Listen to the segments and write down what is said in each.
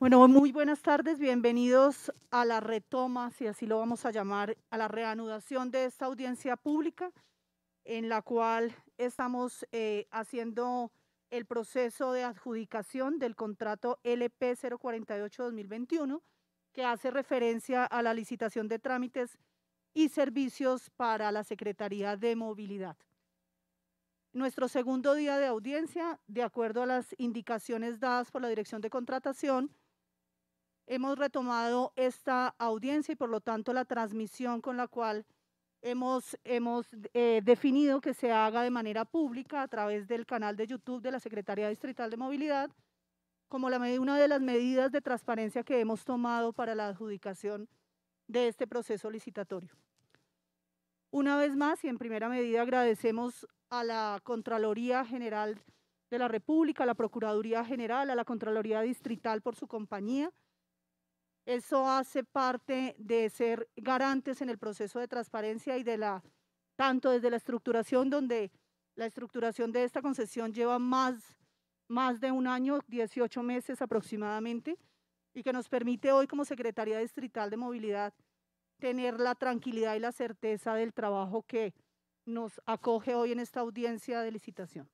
Bueno, muy buenas tardes, bienvenidos a la retoma, si así lo vamos a llamar, a la reanudación de esta audiencia pública, en la cual estamos eh, haciendo el proceso de adjudicación del contrato LP 048-2021, que hace referencia a la licitación de trámites y servicios para la Secretaría de Movilidad. Nuestro segundo día de audiencia, de acuerdo a las indicaciones dadas por la Dirección de Contratación, hemos retomado esta audiencia y por lo tanto la transmisión con la cual hemos, hemos eh, definido que se haga de manera pública a través del canal de YouTube de la Secretaría Distrital de Movilidad como una de las medidas de transparencia que hemos tomado para la adjudicación de este proceso licitatorio. Una vez más y en primera medida agradecemos a la Contraloría General de la República, a la Procuraduría General, a la Contraloría Distrital por su compañía, eso hace parte de ser garantes en el proceso de transparencia y de la, tanto desde la estructuración, donde la estructuración de esta concesión lleva más, más de un año, 18 meses aproximadamente, y que nos permite hoy como Secretaría Distrital de Movilidad tener la tranquilidad y la certeza del trabajo que nos acoge hoy en esta audiencia de licitación.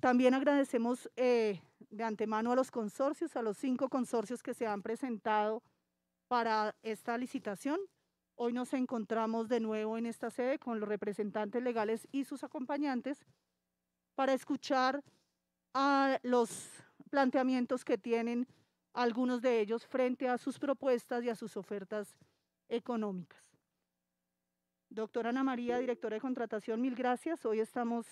También agradecemos eh, de antemano a los consorcios, a los cinco consorcios que se han presentado para esta licitación. Hoy nos encontramos de nuevo en esta sede con los representantes legales y sus acompañantes para escuchar a los planteamientos que tienen algunos de ellos frente a sus propuestas y a sus ofertas económicas. Doctora Ana María, directora de contratación, mil gracias. Hoy estamos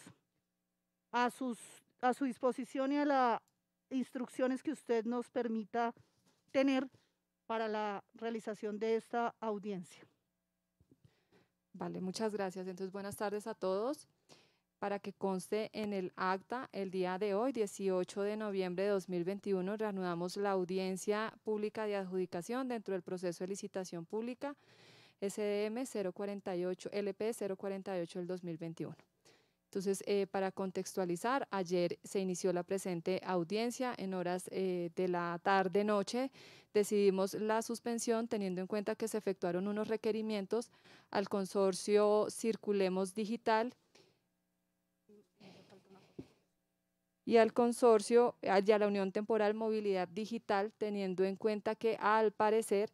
a, sus, a su disposición y a la instrucciones que usted nos permita tener para la realización de esta audiencia. Vale, muchas gracias. Entonces, buenas tardes a todos. Para que conste en el acta, el día de hoy, 18 de noviembre de 2021, reanudamos la audiencia pública de adjudicación dentro del proceso de licitación pública SDM 048 LP 048 del 2021. Entonces, eh, para contextualizar, ayer se inició la presente audiencia en horas eh, de la tarde-noche. Decidimos la suspensión teniendo en cuenta que se efectuaron unos requerimientos al consorcio Circulemos Digital y al consorcio ya la Unión Temporal Movilidad Digital, teniendo en cuenta que al parecer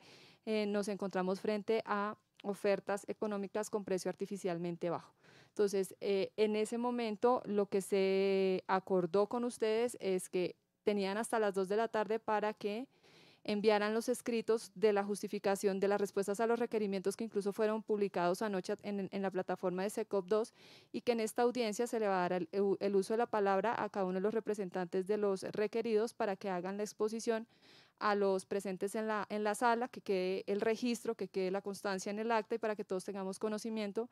eh, nos encontramos frente a ofertas económicas con precio artificialmente bajo. Entonces, eh, en ese momento lo que se acordó con ustedes es que tenían hasta las 2 de la tarde para que enviaran los escritos de la justificación de las respuestas a los requerimientos que incluso fueron publicados anoche en, la plataforma de SECOP2 y que en esta audiencia se le va a dar el, uso de la palabra a cada uno de los representantes de los requeridos para que hagan la exposición a los presentes en la, en la sala, que quede el registro, que quede la constancia en el acta y para que todos tengamos conocimiento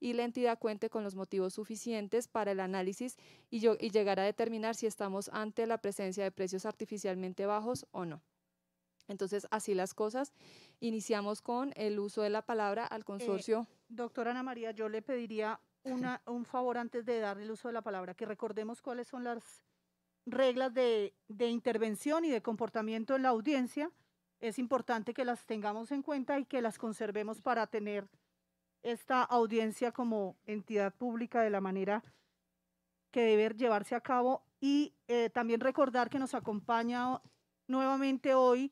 y la entidad cuente con los motivos suficientes para el análisis y, yo, y llegar a determinar si estamos ante la presencia de precios artificialmente bajos o no. Entonces, así las cosas. Iniciamos con el uso de la palabra al eh, consorcio. doctora Ana María, yo le pediría una, un favor antes de darle el uso de la palabra, que recordemos cuáles son las reglas de, intervención y de comportamiento en la audiencia. Es importante que las tengamos en cuenta y que las conservemos para tener esta audiencia como entidad pública de la manera que debe llevarse a cabo y eh, también recordar que nos acompaña nuevamente hoy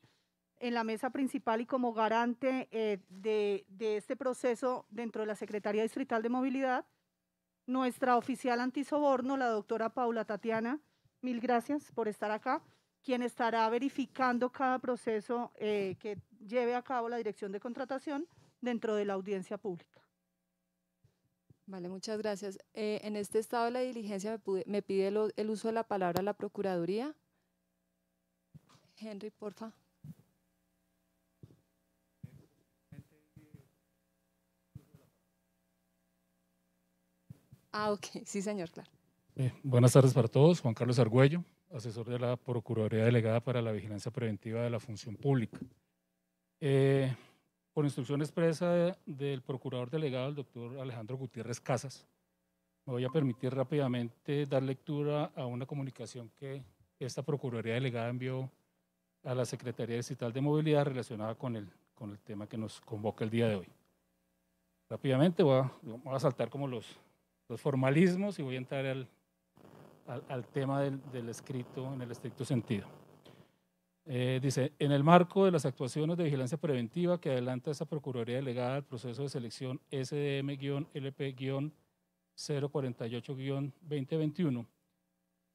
en la mesa principal y como garante eh, de, de, este proceso dentro de la Secretaría Distrital de Movilidad, nuestra oficial antisoborno, la doctora Paula Tatiana mil gracias por estar acá, quien estará verificando cada proceso eh, que lleve a cabo la dirección de contratación dentro de la audiencia pública. Vale, muchas gracias. Eh, en este estado de la diligencia me, pide el, uso de la palabra la Procuraduría. Henry, porfa. Ah, ok, sí señor, claro. Eh, buenas tardes para todos. Juan Carlos Argüello, asesor de la Procuraduría Delegada para la Vigilancia Preventiva de la Función Pública. Eh, por instrucción expresa del Procurador Delegado, el doctor Alejandro Gutiérrez Casas, me voy a permitir rápidamente dar lectura a una comunicación que esta Procuraduría Delegada envió a la Secretaría Distrital de Movilidad relacionada con el, con el tema que nos convoca el día de hoy. Rápidamente voy a, voy a saltar como los, los formalismos y voy a entrar al, al, tema del, escrito en el estricto sentido. Eh, dice, en el marco de las actuaciones de vigilancia preventiva que adelanta esa Procuraduría delegada al proceso de selección SDM-LP-048-2021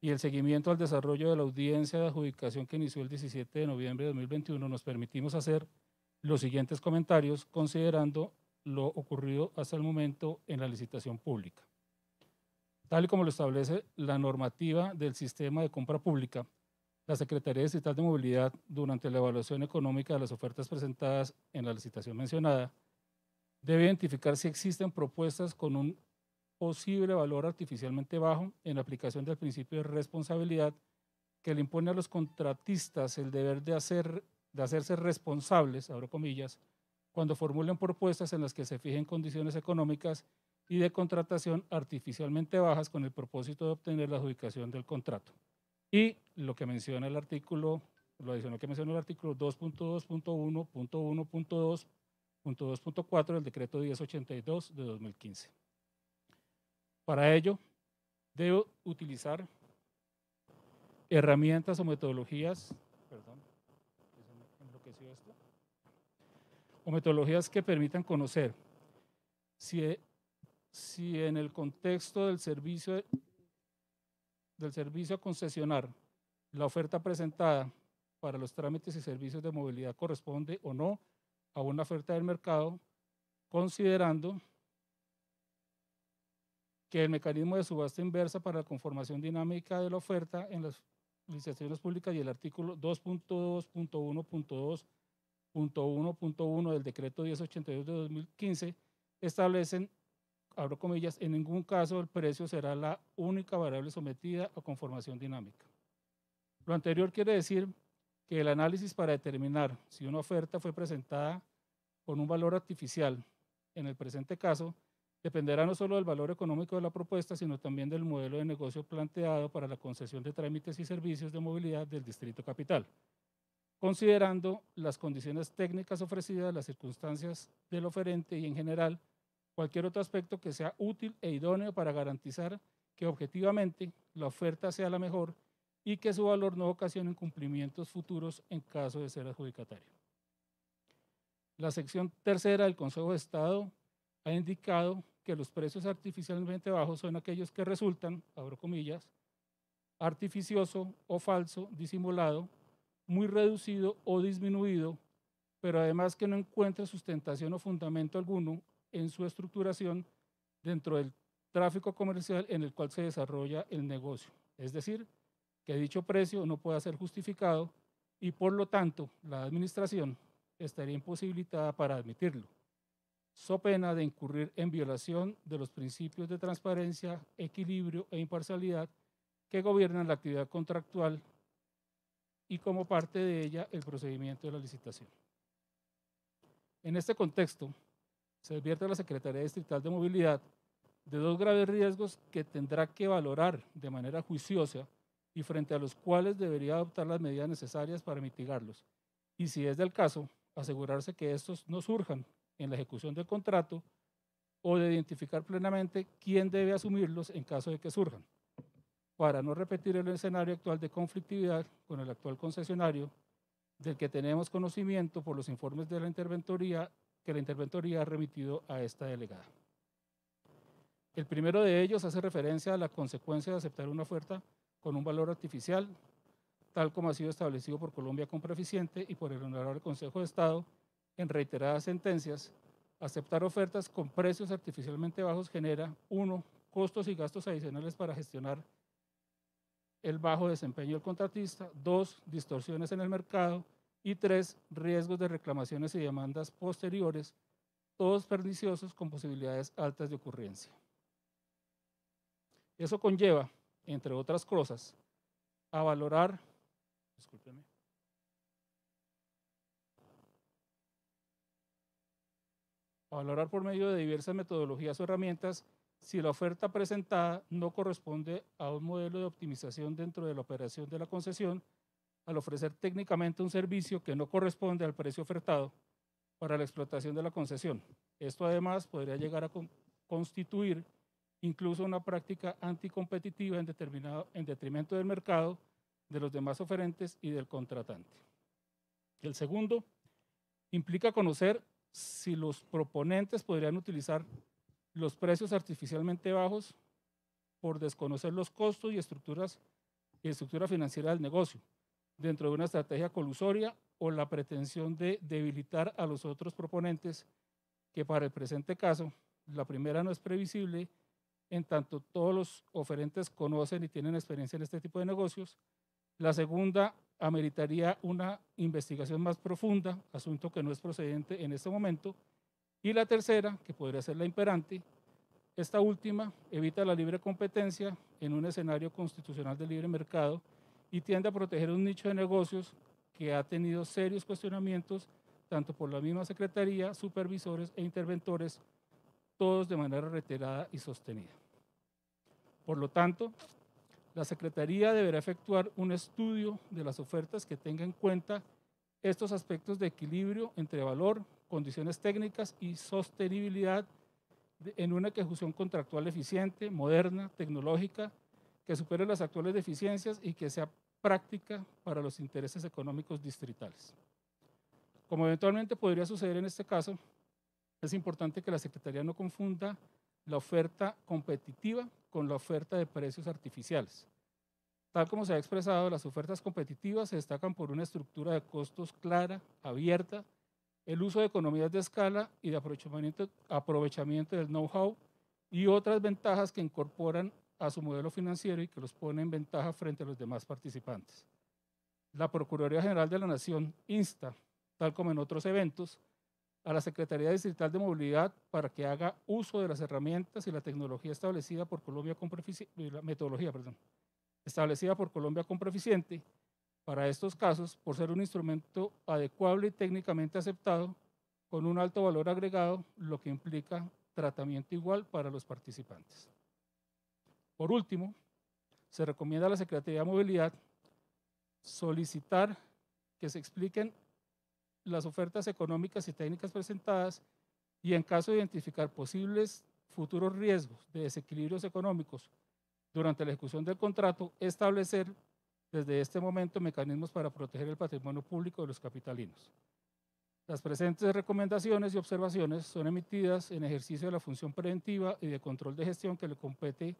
y el seguimiento al desarrollo de la audiencia de adjudicación que inició el 17 de noviembre de 2021, nos permitimos hacer los siguientes comentarios considerando lo ocurrido hasta el momento en la licitación pública tal y como lo establece la normativa del sistema de compra pública. La Secretaría Distrital de Movilidad, durante la evaluación económica de las ofertas presentadas en la licitación mencionada, debe identificar si existen propuestas con un posible valor artificialmente bajo en aplicación del principio de responsabilidad que le impone a los contratistas el deber de, hacer, de hacerse responsables, abro comillas, cuando formulen propuestas en las que se fijen condiciones económicas y de contratación artificialmente bajas con el propósito de obtener la adjudicación del contrato. Y lo que menciona el artículo, lo adicional que menciona el artículo 2.2.1.1.2.2.4 del decreto 1082 de 2015. Para ello, debo utilizar herramientas o metodologías, perdón, esto, o metodologías que permitan conocer si si en el contexto del servicio, del servicio a concesionar la oferta presentada para los trámites y servicios de movilidad corresponde o no a una oferta del mercado, considerando que el mecanismo de subasta inversa para la conformación dinámica de la oferta en las licitaciones públicas y el artículo 2.2.1.2.1.1 del decreto 1082 de 2015 establecen abro comillas, en ningún caso el precio será la única variable sometida a conformación dinámica. Lo anterior quiere decir que el análisis para determinar si una oferta fue presentada con un valor artificial, en el presente caso, dependerá no solo del valor económico de la propuesta, sino también del modelo de negocio planteado para la concesión de trámites y servicios de movilidad del distrito capital, considerando las condiciones técnicas ofrecidas, las circunstancias del oferente y en general cualquier otro aspecto que sea útil e idóneo para garantizar que objetivamente la oferta sea la mejor y que su valor no ocasione incumplimientos futuros en caso de ser adjudicatario. La sección tercera del Consejo de Estado ha indicado que los precios artificialmente bajos son aquellos que resultan, abro comillas, artificioso o falso, disimulado, muy reducido o disminuido, pero además que no encuentra sustentación o fundamento alguno en su estructuración dentro del tráfico comercial en el cual se desarrolla el negocio. Es decir, que dicho precio no pueda ser justificado y por lo tanto la administración estaría imposibilitada para admitirlo, so pena de incurrir en violación de los principios de transparencia, equilibrio e imparcialidad que gobiernan la actividad contractual y como parte de ella el procedimiento de la licitación. En este contexto, se advierte a la Secretaría Distrital de Movilidad de dos graves riesgos que tendrá que valorar de manera juiciosa y frente a los cuales debería adoptar las medidas necesarias para mitigarlos. Y si es del caso, asegurarse que estos no surjan en la ejecución del contrato o de identificar plenamente quién debe asumirlos en caso de que surjan, para no repetir el escenario actual de conflictividad con el actual concesionario, del que tenemos conocimiento por los informes de la interventoría que la Interventoría ha remitido a esta delegada. El primero de ellos hace referencia a la consecuencia de aceptar una oferta con un valor artificial, tal como ha sido establecido por Colombia Compra Eficiente y por el Honorable Consejo de Estado en reiteradas sentencias. Aceptar ofertas con precios artificialmente bajos genera, uno, costos y gastos adicionales para gestionar el bajo desempeño del contratista, dos, distorsiones en el mercado, y tres, riesgos de reclamaciones y demandas posteriores, todos perniciosos con posibilidades altas de ocurrencia. Eso conlleva, entre otras cosas, a valorar, a valorar por medio de diversas metodologías o herramientas si la oferta presentada no corresponde a un modelo de optimización dentro de la operación de la concesión al ofrecer técnicamente un servicio que no corresponde al precio ofertado para la explotación de la concesión. Esto además podría llegar a constituir incluso una práctica anticompetitiva en, determinado, en detrimento del mercado, de los demás oferentes y del contratante. El segundo implica conocer si los proponentes podrían utilizar los precios artificialmente bajos por desconocer los costos y estructuras y estructura financiera del negocio, dentro de una estrategia colusoria o la pretensión de debilitar a los otros proponentes, que para el presente caso, la primera no es previsible, en tanto todos los oferentes conocen y tienen experiencia en este tipo de negocios, la segunda ameritaría una investigación más profunda, asunto que no es procedente en este momento, y la tercera, que podría ser la imperante, esta última evita la libre competencia en un escenario constitucional de libre mercado y tiende a proteger un nicho de negocios que ha tenido serios cuestionamientos tanto por la misma Secretaría, supervisores e interventores, todos de manera reiterada y sostenida. Por lo tanto, la Secretaría deberá efectuar un estudio de las ofertas que tenga en cuenta estos aspectos de equilibrio entre valor, condiciones técnicas y sostenibilidad en una ejecución contractual eficiente, moderna, tecnológica, que supere las actuales deficiencias y que sea práctica para los intereses económicos distritales. Como eventualmente podría suceder en este caso, es importante que la Secretaría no confunda la oferta competitiva con la oferta de precios artificiales. Tal como se ha expresado, las ofertas competitivas se destacan por una estructura de costos clara, abierta, el uso de economías de escala y de aprovechamiento, aprovechamiento del know-how y otras ventajas que incorporan a su modelo financiero y que los pone en ventaja frente a los demás participantes. La Procuraduría General de la Nación insta, tal como en otros eventos, a la Secretaría Distrital de Movilidad para que haga uso de las herramientas y la tecnología establecida por Colombia con la metodología, establecida por Colombia con para estos casos por ser un instrumento adecuado y técnicamente aceptado con un alto valor agregado, lo que implica tratamiento igual para los participantes. Por último, se recomienda a la Secretaría de Movilidad solicitar que se expliquen las ofertas económicas y técnicas presentadas y en caso de identificar posibles futuros riesgos de desequilibrios económicos durante la ejecución del contrato, establecer desde este momento mecanismos para proteger el patrimonio público de los capitalinos. Las presentes recomendaciones y observaciones son emitidas en ejercicio de la función preventiva y de control de gestión que le compete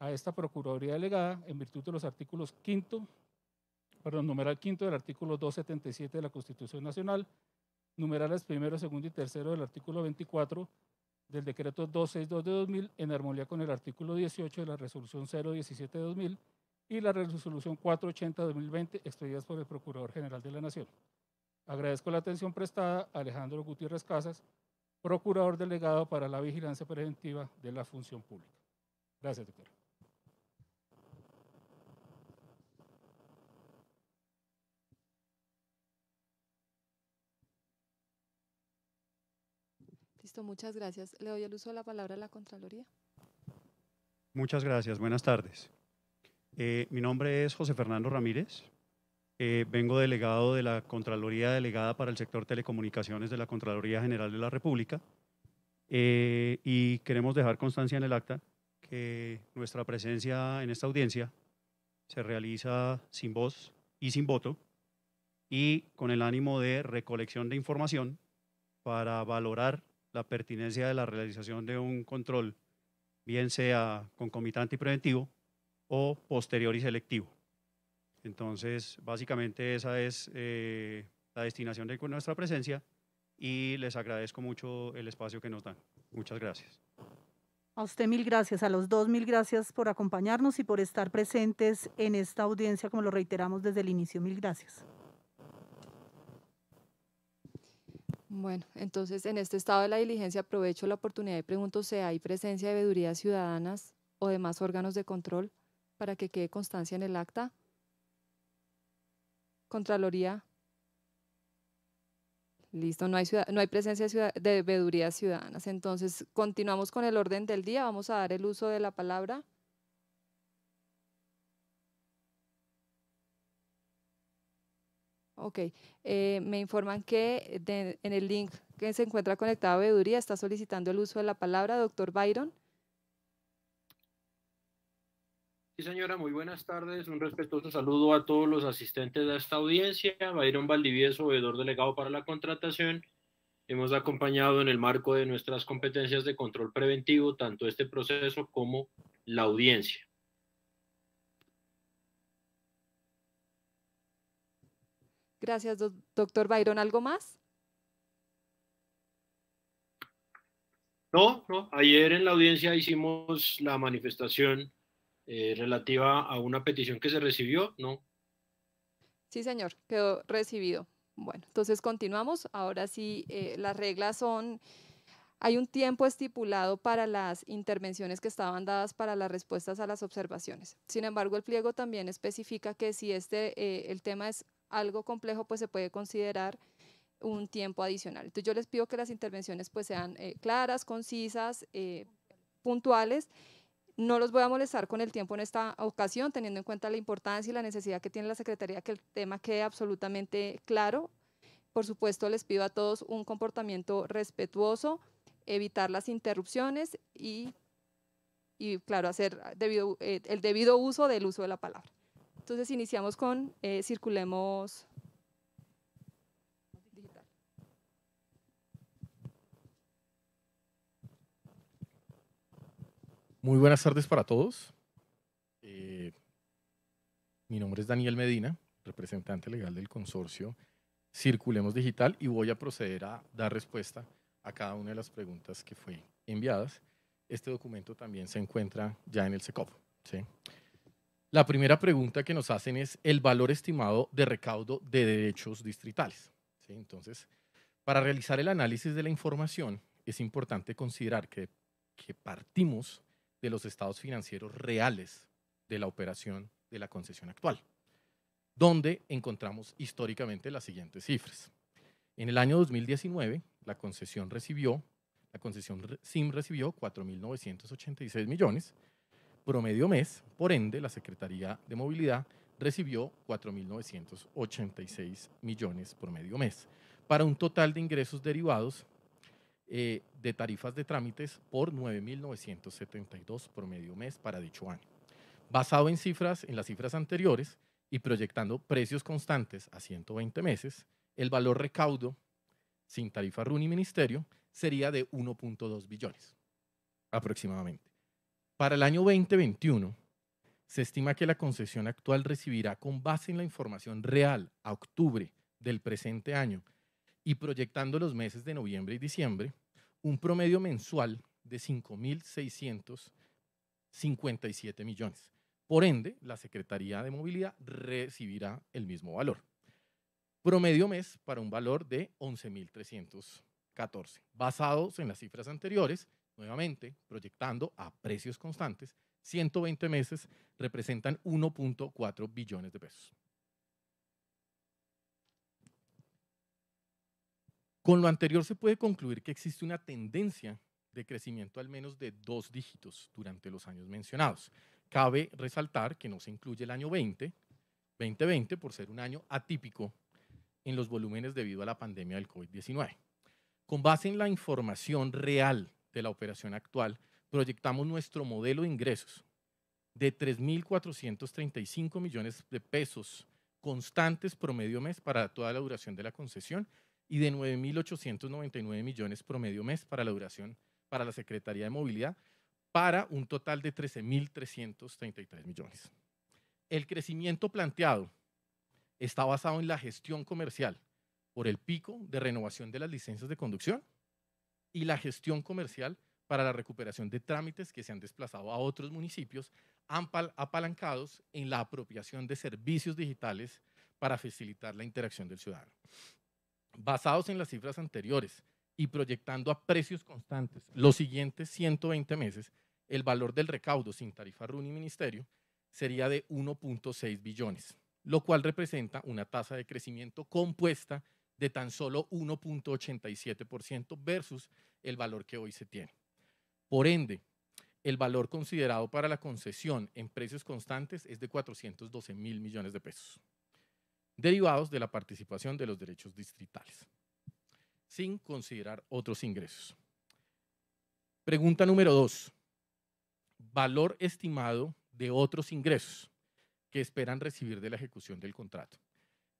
a esta Procuraduría Delegada en virtud de los artículos quinto, perdón, numeral quinto del artículo 277 de la Constitución Nacional, numerales primero, segundo y tercero del artículo 24 del decreto 262 de 2000 en armonía con el artículo 18 de la resolución 017 de 2000 y la resolución 480 de 2020 expedidas por el Procurador General de la Nación. Agradezco la atención prestada a Alejandro Gutiérrez Casas, Procurador Delegado para la Vigilancia Preventiva de la Función Pública. Gracias, doctora. muchas gracias. Le doy el uso de la palabra a la Contraloría. Muchas gracias, buenas tardes. Eh, mi nombre es José Fernando Ramírez. Eh, vengo delegado de la Contraloría Delegada para el Sector Telecomunicaciones de la Contraloría General de la República. Eh, y queremos dejar constancia en el acta que nuestra presencia en esta audiencia se realiza sin voz y sin voto y con el ánimo de recolección de información para valorar la pertinencia de la realización de un control, bien sea concomitante y preventivo o posterior y selectivo. Entonces, básicamente esa es eh, la destinación de nuestra presencia y les agradezco mucho el espacio que nos dan. Muchas gracias. A usted mil gracias, a los dos mil gracias por acompañarnos y por estar presentes en esta audiencia, como lo reiteramos desde el inicio. Mil gracias. Bueno, entonces en este estado de la diligencia aprovecho la oportunidad y pregunto si hay presencia de vedurías ciudadanas o demás órganos de control para que quede constancia en el acta. Contraloría. Listo, no hay, no hay presencia de veedurías ciudadanas. Entonces continuamos con el orden del día. Vamos a dar el uso de la palabra Ok, eh, me informan que en el link que se encuentra conectado a Veeduría está solicitando el uso de la palabra, doctor Byron. Sí, señora, muy buenas tardes. Un respetuoso saludo a todos los asistentes de esta audiencia. Byron Valdivieso, veedor delegado para la contratación. Hemos acompañado en el marco de nuestras competencias de control preventivo tanto este proceso como la audiencia. Gracias, doctor Bayron. ¿Algo más? No, no. Ayer en la audiencia hicimos la manifestación eh, relativa a una petición que se recibió, ¿no? Sí, señor, quedó recibido. Bueno, entonces continuamos. Ahora sí, eh, las reglas son... Hay un tiempo estipulado para las intervenciones que estaban dadas para las respuestas a las observaciones. Sin embargo, el pliego también especifica que si este, eh, el tema es algo complejo, pues se puede considerar un tiempo adicional. Entonces yo les pido que las intervenciones pues sean eh, claras, concisas, eh, puntuales. No los voy a molestar con el tiempo en esta ocasión, teniendo en cuenta la importancia y la necesidad que tiene la Secretaría que el tema quede absolutamente claro. Por supuesto, les pido a todos un comportamiento respetuoso, evitar las interrupciones y, y claro, hacer debido, eh, el debido uso del uso de la palabra. Entonces iniciamos con eh, circulemos digital. Muy buenas tardes para todos. Eh, mi nombre es Daniel Medina, representante legal del consorcio Circulemos Digital y voy a proceder a dar respuesta a cada una de las preguntas que fue enviadas. Este documento también se encuentra ya en el SECOP. ¿sí? La primera pregunta que nos hacen es el valor estimado de recaudo de derechos distritales. Entonces, para realizar el análisis de la información, es importante considerar que, partimos de los estados financieros reales de la operación de la concesión actual, donde encontramos históricamente las siguientes cifras. En el año 2019, la concesión recibió, la concesión SIM recibió 4.986 millones, promedio mes, por ende, la Secretaría de Movilidad recibió 4.986 millones promedio mes, para un total de ingresos derivados eh, de tarifas de trámites por 9.972 promedio mes para dicho año. Basado en cifras, en las cifras anteriores y proyectando precios constantes a 120 meses, el valor recaudo sin tarifa RUN y ministerio sería de 1.2 billones aproximadamente. Para el año 2021, se estima que la concesión actual recibirá con base en la información real a octubre del presente año y proyectando los meses de noviembre y diciembre, un promedio mensual de 5.657 millones. Por ende, la Secretaría de Movilidad recibirá el mismo valor. Promedio mes para un valor de 11.314. Basados en las cifras anteriores, nuevamente proyectando a precios constantes, 120 meses representan 1.4 billones de pesos. Con lo anterior se puede concluir que existe una tendencia de crecimiento al menos de dos dígitos durante los años mencionados. Cabe resaltar que no se incluye el año 20, 2020 por ser un año atípico en los volúmenes debido a la pandemia del COVID-19. Con base en la información real de la operación actual, proyectamos nuestro modelo de ingresos de 3.435 millones de pesos constantes promedio mes para toda la duración de la concesión y de 9.899 millones promedio mes para la duración para la Secretaría de Movilidad, para un total de 13.333 millones. El crecimiento planteado está basado en la gestión comercial por el pico de renovación de las licencias de conducción, y la gestión comercial para la recuperación de trámites que se han desplazado a otros municipios, apalancados en la apropiación de servicios digitales para facilitar la interacción del ciudadano. Basados en las cifras anteriores y proyectando a precios constantes los siguientes 120 meses, el valor del recaudo sin tarifa RUN y ministerio sería de 1.6 billones, lo cual representa una tasa de crecimiento compuesta de tan solo 1.87% versus el valor que hoy se tiene. Por ende, el valor considerado para la concesión en precios constantes es de 412 mil millones de pesos, derivados de la participación de los derechos distritales, sin considerar otros ingresos. Pregunta número dos. Valor estimado de otros ingresos que esperan recibir de la ejecución del contrato.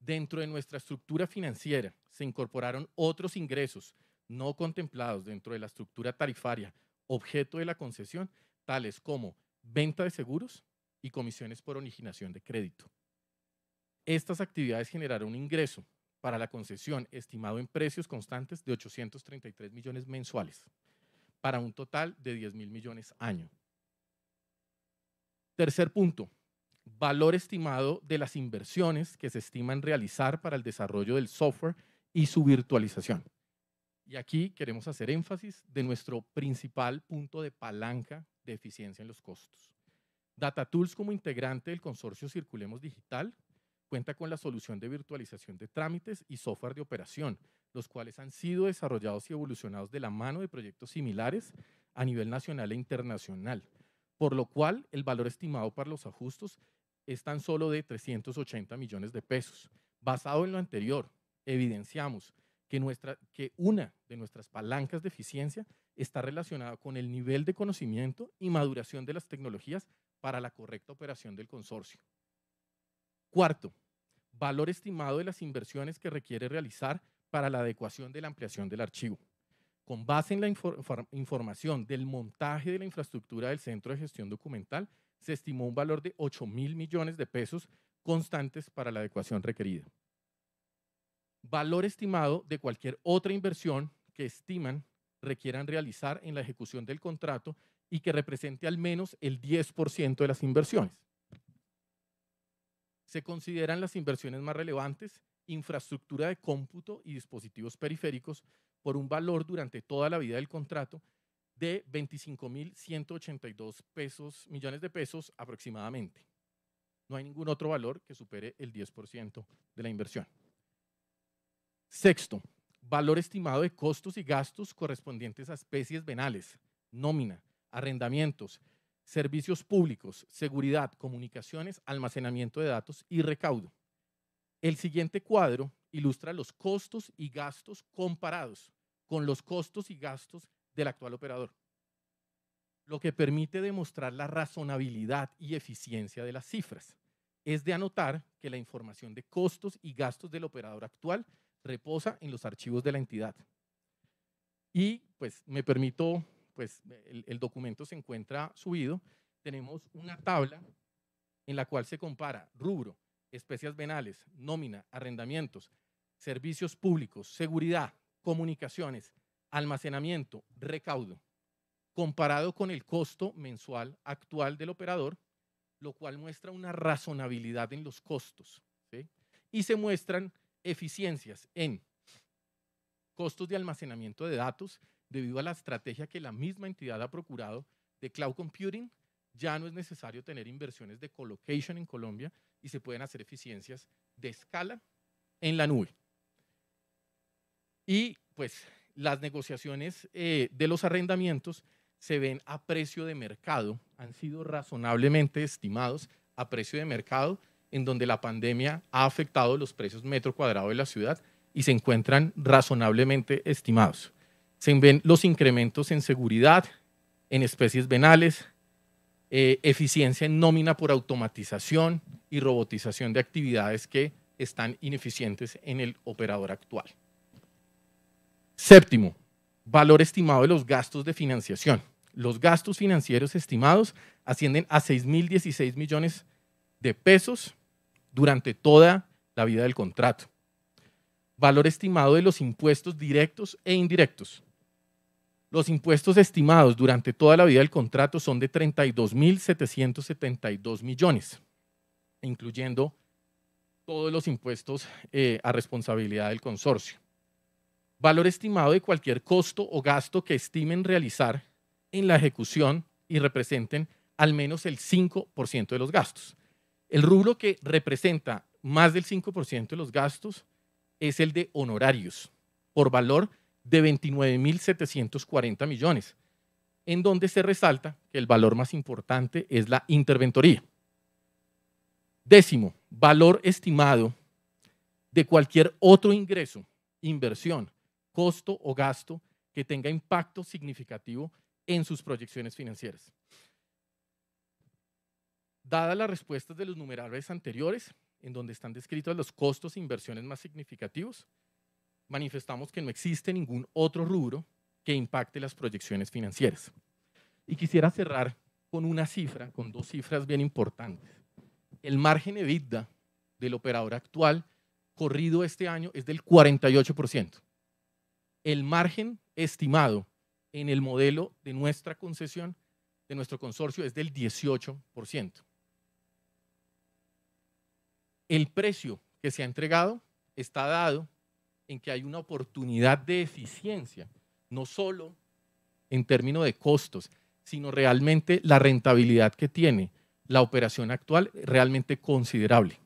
Dentro de nuestra estructura financiera se incorporaron otros ingresos no contemplados dentro de la estructura tarifaria objeto de la concesión, tales como venta de seguros y comisiones por originación de crédito. Estas actividades generaron un ingreso para la concesión estimado en precios constantes de 833 millones mensuales, para un total de 10 mil millones año. Tercer punto, valor estimado de las inversiones que se estiman realizar para el desarrollo del software y su virtualización. Y aquí queremos hacer énfasis de nuestro principal punto de palanca de eficiencia en los costos. Data Tools como integrante del consorcio Circulemos Digital cuenta con la solución de virtualización de trámites y software de operación, los cuales han sido desarrollados y evolucionados de la mano de proyectos similares a nivel nacional e internacional, por lo cual el valor estimado para los ajustes es tan solo de 380 millones de pesos. Basado en lo anterior, evidenciamos que, nuestra, que una de nuestras palancas de eficiencia está relacionada con el nivel de conocimiento y maduración de las tecnologías para la correcta operación del consorcio. Cuarto, valor estimado de las inversiones que requiere realizar para la adecuación de la ampliación del archivo. Con base en la información del montaje de la infraestructura del Centro de Gestión Documental, se estimó un valor de 8 mil millones de pesos constantes para la adecuación requerida. Valor estimado de cualquier otra inversión que estiman requieran realizar en la ejecución del contrato y que represente al menos el 10% de las inversiones. Se consideran las inversiones más relevantes infraestructura de cómputo y dispositivos periféricos por un valor durante toda la vida del contrato de 25.182 pesos, millones de pesos aproximadamente. No hay ningún otro valor que supere el 10% de la inversión. Sexto, valor estimado de costos y gastos correspondientes a especies venales, nómina, arrendamientos, servicios públicos, seguridad, comunicaciones, almacenamiento de datos y recaudo. El siguiente cuadro ilustra los costos y gastos comparados con los costos y gastos del actual operador, lo que permite demostrar la razonabilidad y eficiencia de las cifras. Es de anotar que la información de costos y gastos del operador actual reposa en los archivos de la entidad. Y pues me permito, pues el, el documento se encuentra subido, tenemos una tabla en la cual se compara rubro, especias venales, nómina, arrendamientos, servicios públicos, seguridad, comunicaciones, almacenamiento, recaudo, comparado con el costo mensual actual del operador, lo cual muestra una razonabilidad en los costos. Y se muestran eficiencias en costos de almacenamiento de datos debido a la estrategia que la misma entidad ha procurado de cloud computing. Ya no es necesario tener inversiones de colocation en Colombia y se pueden hacer eficiencias de escala en la nube. Y pues las negociaciones eh, de los arrendamientos se ven a precio de mercado, han sido razonablemente estimados a precio de mercado, en donde la pandemia ha afectado los precios metro cuadrado de la ciudad y se encuentran razonablemente estimados. Se ven los incrementos en seguridad, en especies venales, eh, eficiencia en nómina por automatización y robotización de actividades que están ineficientes en el operador actual. Séptimo, valor estimado de los gastos de financiación. Los gastos financieros estimados ascienden a 6.016 millones de pesos durante toda la vida del contrato. Valor estimado de los impuestos directos e indirectos. Los impuestos estimados durante toda la vida del contrato son de 32.772 millones, incluyendo todos los impuestos eh, a responsabilidad del consorcio valor estimado de cualquier costo o gasto que estimen realizar en la ejecución y representen al menos el 5% de los gastos. El rubro que representa más del 5% de los gastos es el de honorarios, por valor de 29.740 millones, en donde se resalta que el valor más importante es la interventoría. Décimo, valor estimado de cualquier otro ingreso, inversión costo o gasto que tenga impacto significativo en sus proyecciones financieras. Dada las respuestas de los numerables anteriores, en donde están descritos los costos e inversiones más significativos, manifestamos que no existe ningún otro rubro que impacte las proyecciones financieras. Y quisiera cerrar con una cifra, con dos cifras bien importantes. El margen EBITDA del operador actual corrido este año es del 48% el margen estimado en el modelo de nuestra concesión, de nuestro consorcio, es del 18%. El precio que se ha entregado está dado en que hay una oportunidad de eficiencia, no solo en términos de costos, sino realmente la rentabilidad que tiene la operación actual realmente considerable.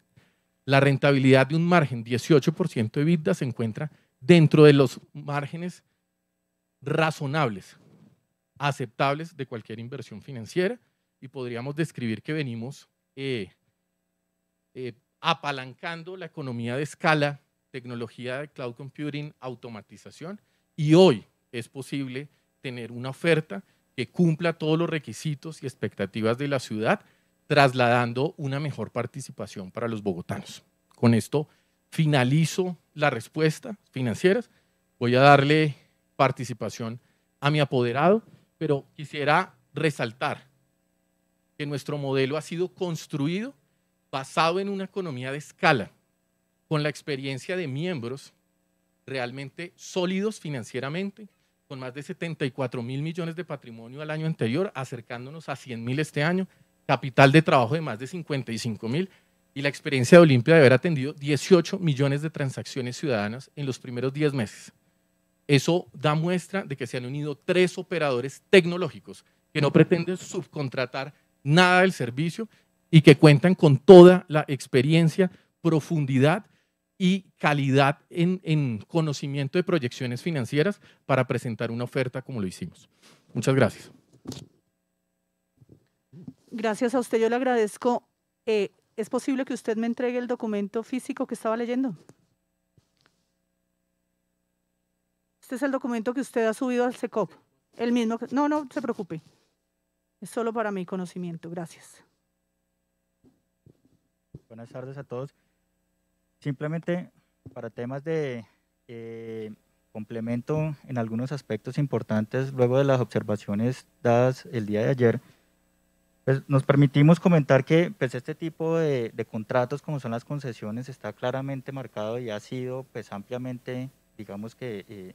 La rentabilidad de un margen 18% de EBITDA se encuentra dentro de los márgenes razonables, aceptables de cualquier inversión financiera y podríamos describir que venimos eh, eh, apalancando la economía de escala, tecnología de cloud computing, automatización y hoy es posible tener una oferta que cumpla todos los requisitos y expectativas de la ciudad, trasladando una mejor participación para los bogotanos. Con esto finalizo la respuesta financiera, voy a darle participación a mi apoderado, pero quisiera resaltar que nuestro modelo ha sido construido basado en una economía de escala, con la experiencia de miembros realmente sólidos financieramente, con más de 74 mil millones de patrimonio al año anterior, acercándonos a 100 mil este año, capital de trabajo de más de 55 mil y la experiencia de Olimpia de haber atendido 18 millones de transacciones ciudadanas en los primeros 10 meses. Eso da muestra de que se han unido tres operadores tecnológicos que no pretenden subcontratar nada del servicio y que cuentan con toda la experiencia, profundidad y calidad en, conocimiento de proyecciones financieras para presentar una oferta como lo hicimos. Muchas gracias. Gracias a usted, yo le agradezco. Eh, ¿Es posible que usted me entregue el documento físico que estaba leyendo? Este es el documento que usted ha subido al SECOP. El mismo. no, no se preocupe. Es solo para mi conocimiento. Gracias. Buenas tardes a todos. Simplemente para temas de eh, complemento en algunos aspectos importantes, luego de las observaciones dadas el día de ayer, pues, nos permitimos comentar que pues, este tipo de, contratos, como son las concesiones, está claramente marcado y ha sido pues, ampliamente, digamos que, eh,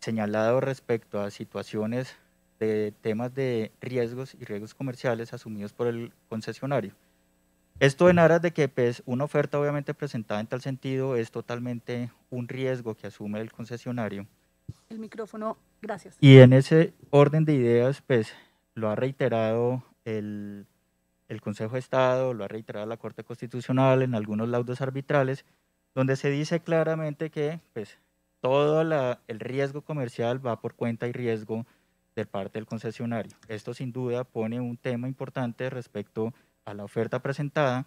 señalado respecto a situaciones de temas de riesgos y riesgos comerciales asumidos por el concesionario. Esto en aras de que pues, una oferta obviamente presentada en tal sentido es totalmente un riesgo que asume el concesionario. El micrófono, gracias. Y en ese orden de ideas, pues lo ha reiterado el, el Consejo de Estado, lo ha reiterado la Corte Constitucional en algunos laudos arbitrales, donde se dice claramente que pues, todo el riesgo comercial va por cuenta y riesgo de parte del concesionario. Esto sin duda pone un tema importante respecto a la oferta presentada.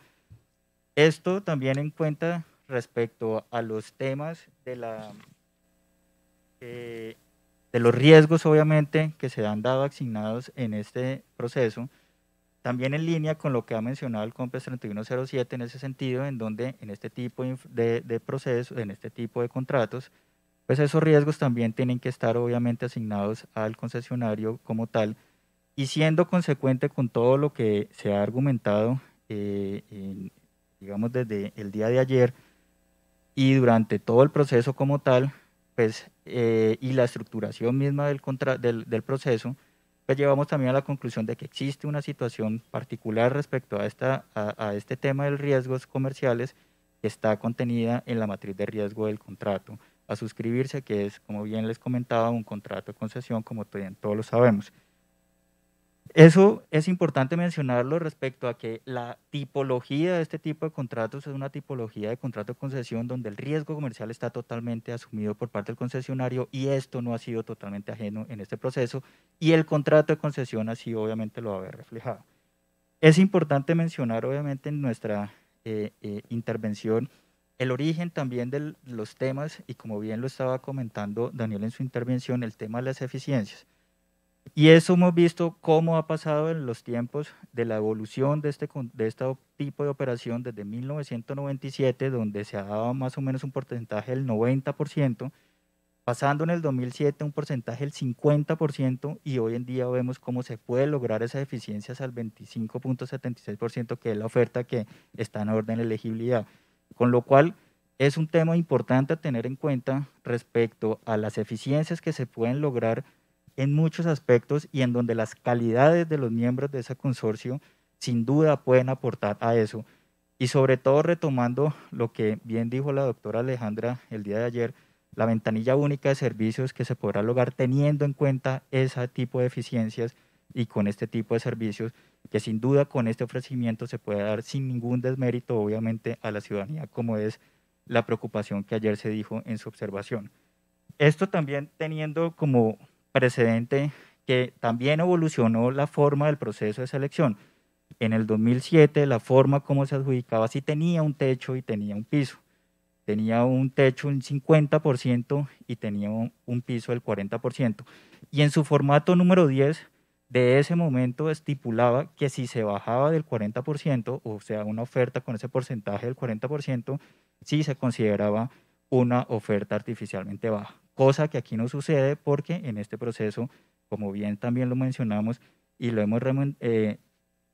Esto también en cuenta respecto a los temas de, la, eh, de los riesgos obviamente que se han dado asignados en este proceso también en línea con lo que ha mencionado el COMPES 3107 en ese sentido, en donde en este tipo de, procesos, en este tipo de contratos, pues esos riesgos también tienen que estar obviamente asignados al concesionario como tal y siendo consecuente con todo lo que se ha argumentado, eh, digamos, desde el día de ayer y durante todo el proceso como tal, pues, eh, y la estructuración misma del, del proceso, llevamos también a la conclusión de que existe una situación particular respecto a, a, este tema de riesgos comerciales que está contenida en la matriz de riesgo del contrato a suscribirse, que es, como bien les comentaba, un contrato de concesión, como todos lo sabemos. Eso es importante mencionarlo respecto a que la tipología de este tipo de contratos es una tipología de contrato de concesión donde el riesgo comercial está totalmente asumido por parte del concesionario y esto no ha sido totalmente ajeno en este proceso y el contrato de concesión así obviamente lo va a haber reflejado. Es importante mencionar obviamente en nuestra eh, eh, intervención el origen también de los temas y como bien lo estaba comentando Daniel en su intervención, el tema de las eficiencias. Y eso hemos visto cómo ha pasado en los tiempos de la evolución de este, de este tipo de operación desde 1997, donde se ha dado más o menos un porcentaje del 90%, pasando en el 2007 un porcentaje del 50% y hoy en día vemos cómo se puede lograr esas eficiencias al 25.76%, que es la oferta que está en orden de elegibilidad. Con lo cual es un tema importante a tener en cuenta respecto a las eficiencias que se pueden lograr en muchos aspectos y en donde las calidades de los miembros de ese consorcio sin duda pueden aportar a eso. Y sobre todo retomando lo que bien dijo la doctora Alejandra el día de ayer, la ventanilla única de servicios que se podrá lograr teniendo en cuenta ese tipo de eficiencias y con este tipo de servicios que sin duda con este ofrecimiento se puede dar sin ningún desmérito obviamente a la ciudadanía como es la preocupación que ayer se dijo en su observación. Esto también teniendo como precedente que también evolucionó la forma del proceso de selección. En el 2007 la forma como se adjudicaba sí tenía un techo y tenía un piso. Tenía un techo un 50% y tenía un, piso del 40%. Y en su formato número 10 de ese momento estipulaba que si se bajaba del 40%, o sea, una oferta con ese porcentaje del 40%, sí se consideraba una oferta artificialmente baja cosa que aquí no sucede porque en este proceso, como bien también lo mencionamos y lo hemos, eh,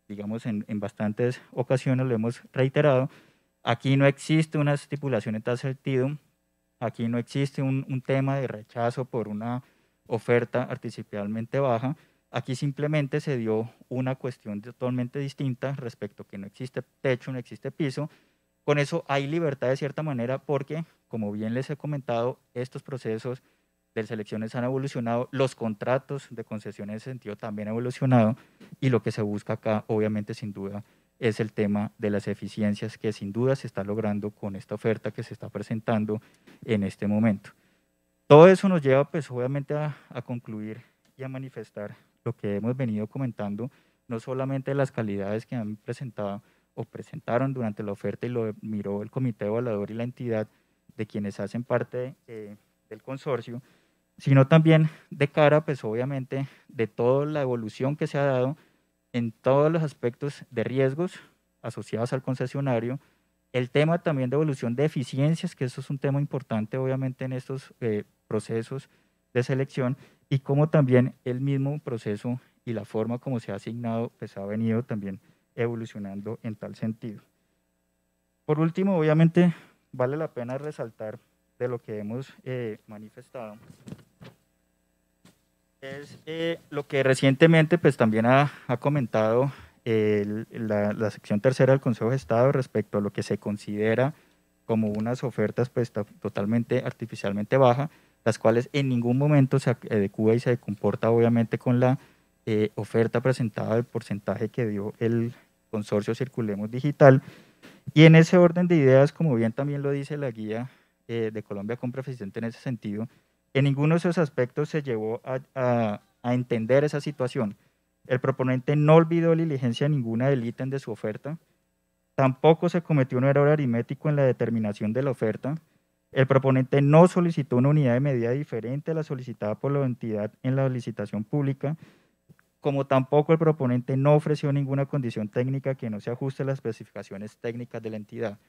digamos, en, bastantes ocasiones lo hemos reiterado, aquí no existe una estipulación en tal sentido, aquí no existe un, un tema de rechazo por una oferta artificialmente baja, Aquí simplemente se dio una cuestión totalmente distinta respecto a que no existe techo, no existe piso, con eso hay libertad de cierta manera porque, como bien les he comentado, estos procesos de selecciones han evolucionado, los contratos de concesión en ese sentido también han evolucionado y lo que se busca acá, obviamente, sin duda, es el tema de las eficiencias que sin duda se está logrando con esta oferta que se está presentando en este momento. Todo eso nos lleva pues obviamente a, a, concluir y a manifestar lo que hemos venido comentando, no solamente las calidades que han presentado o presentaron durante la oferta y lo miró el comité evaluador y la entidad de quienes hacen parte eh, del consorcio, sino también de cara, pues obviamente, de toda la evolución que se ha dado en todos los aspectos de riesgos asociados al concesionario, el tema también de evolución de eficiencias, que eso es un tema importante obviamente en estos eh, procesos de selección, y cómo también el mismo proceso y la forma como se ha asignado, pues ha venido también evolucionando en tal sentido. Por último, obviamente, vale la pena resaltar de lo que hemos eh, manifestado es eh, lo que recientemente pues también ha, comentado la, sección tercera del Consejo de Estado respecto a lo que se considera como unas ofertas pues totalmente artificialmente baja, las cuales en ningún momento se adecua y se comporta obviamente con la eh, oferta presentada, del porcentaje que dio el, consorcio Circulemos Digital. Y en ese orden de ideas, como bien también lo dice la guía eh, de Colombia Compra Eficiente en ese sentido, en ninguno de esos aspectos se llevó a, entender esa situación. El proponente no olvidó la diligencia ninguna del ítem de su oferta, tampoco se cometió un error aritmético en la determinación de la oferta, el proponente no solicitó una unidad de medida diferente a la solicitada por la entidad en la licitación pública, como tampoco el proponente no ofreció ninguna condición técnica que no se ajuste a las especificaciones técnicas de la entidad.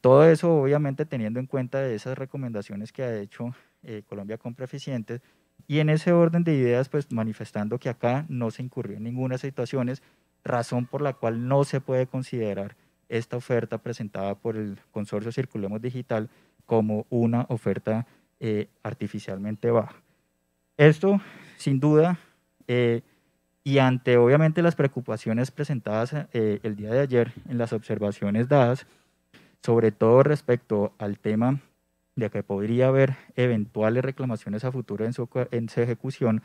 Todo eso obviamente teniendo en cuenta esas recomendaciones que ha hecho eh, Colombia Compra Eficiente y en ese orden de ideas pues manifestando que acá no se incurrió en ninguna situaciones, razón por la cual no se puede considerar esta oferta presentada por el consorcio Circulemos Digital como una oferta eh, artificialmente baja. Esto sin duda... Eh, y ante obviamente las preocupaciones presentadas eh, el día de ayer en las observaciones dadas, sobre todo respecto al tema de que podría haber eventuales reclamaciones a futuro en en su ejecución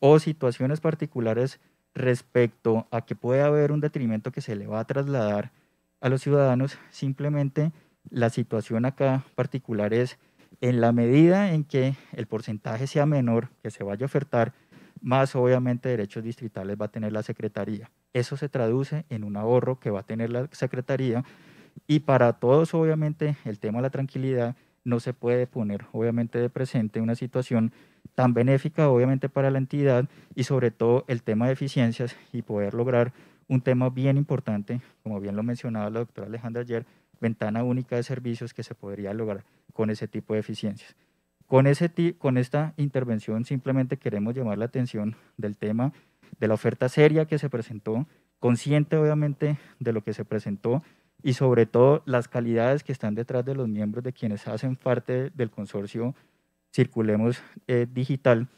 o situaciones particulares respecto a que puede haber un detrimento que se le va a trasladar a los ciudadanos, simplemente la situación acá particular es en la medida en que el porcentaje sea menor que se vaya a ofertar, más obviamente derechos distritales va a tener la Secretaría. Eso se traduce en un ahorro que va a tener la Secretaría y para todos obviamente el tema de la tranquilidad no se puede poner obviamente de presente una situación tan benéfica obviamente para la entidad y sobre todo el tema de eficiencias y poder lograr un tema bien importante, como bien lo mencionaba la doctora Alejandra ayer, ventana única de servicios que se podría lograr con ese tipo de eficiencias. Con, ese, con esta intervención simplemente queremos llamar la atención del tema de la oferta seria que se presentó, consciente obviamente de lo que se presentó y sobre todo las calidades que están detrás de los miembros de quienes hacen parte del consorcio Circulemos eh, Digital.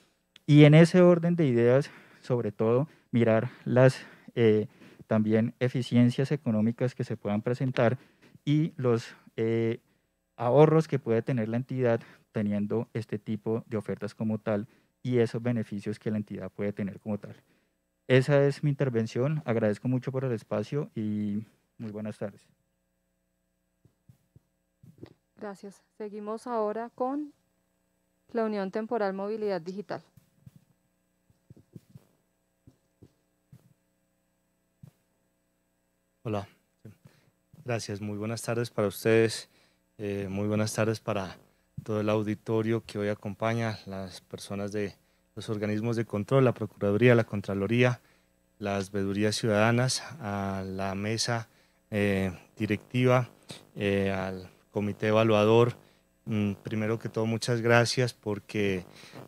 Y en ese orden de ideas, sobre todo, mirar las eh, también eficiencias económicas que se puedan presentar y los eh, ahorros que puede tener la entidad teniendo este tipo de ofertas como tal y esos beneficios que la entidad puede tener como tal. Esa es mi intervención. Agradezco mucho por el espacio y muy buenas tardes. Gracias. Seguimos ahora con la Unión Temporal Movilidad Digital. Hola, gracias. Muy buenas tardes para ustedes. Eh, muy buenas tardes para todo el auditorio que hoy acompaña, las personas de los organismos de control, la Procuraduría, la Contraloría, las vedurías ciudadanas, a la mesa eh, directiva, eh, al comité evaluador. Mm, primero que todo, muchas gracias porque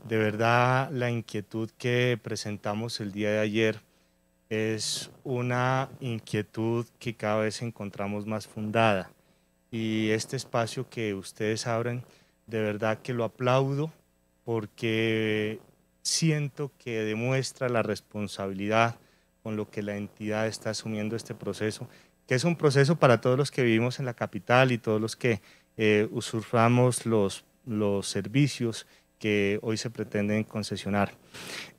de verdad la inquietud que presentamos el día de ayer es una inquietud que cada vez encontramos más fundada. Y este espacio que ustedes abren de verdad que lo aplaudo porque siento que demuestra la responsabilidad con lo que la entidad está asumiendo este proceso, que es un proceso para todos los que vivimos en la capital y todos los que eh, los, los servicios que hoy se pretenden concesionar.